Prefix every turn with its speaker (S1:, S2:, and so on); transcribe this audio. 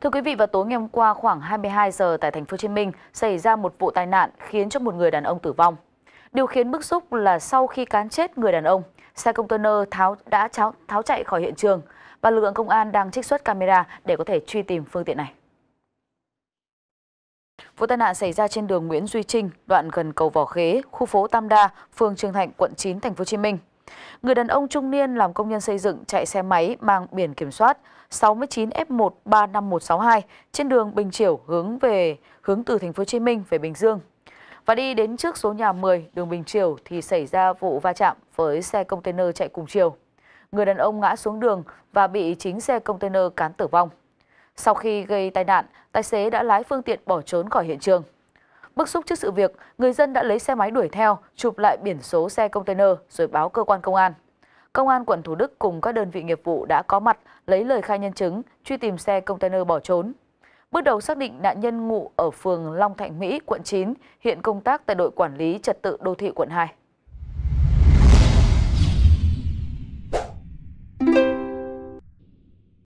S1: Thưa quý vị, vào tối ngày hôm qua khoảng 22 giờ tại thành phố Hồ Chí Minh xảy ra một vụ tai nạn khiến cho một người đàn ông tử vong. Điều khiến bức xúc là sau khi cán chết người đàn ông, xe container tháo đã tháo, tháo chạy khỏi hiện trường và lực lượng công an đang trích xuất camera để có thể truy tìm phương tiện này. Vụ tai nạn xảy ra trên đường Nguyễn Duy Trinh, đoạn gần cầu Vỏ Khế, khu phố Tam Đa, phường Trường Thạnh, quận 9, thành phố Hồ Chí Minh. Người đàn ông trung niên làm công nhân xây dựng chạy xe máy mang biển kiểm soát 69F135162 trên đường Bình Triều hướng về hướng từ thành phố Hồ Chí Minh về Bình Dương. Và đi đến trước số nhà 10 đường Bình Triều thì xảy ra vụ va chạm với xe container chạy cùng chiều. Người đàn ông ngã xuống đường và bị chính xe container cán tử vong. Sau khi gây tai nạn, tài xế đã lái phương tiện bỏ trốn khỏi hiện trường. Bức xúc trước sự việc, người dân đã lấy xe máy đuổi theo, chụp lại biển số xe container rồi báo cơ quan công an. Công an quận Thủ Đức cùng các đơn vị nghiệp vụ đã có mặt lấy lời khai nhân chứng, truy tìm xe container bỏ trốn. Bước đầu xác định nạn nhân ngụ ở phường Long Thạnh Mỹ, quận 9, hiện công tác tại đội quản lý trật tự đô thị quận 2.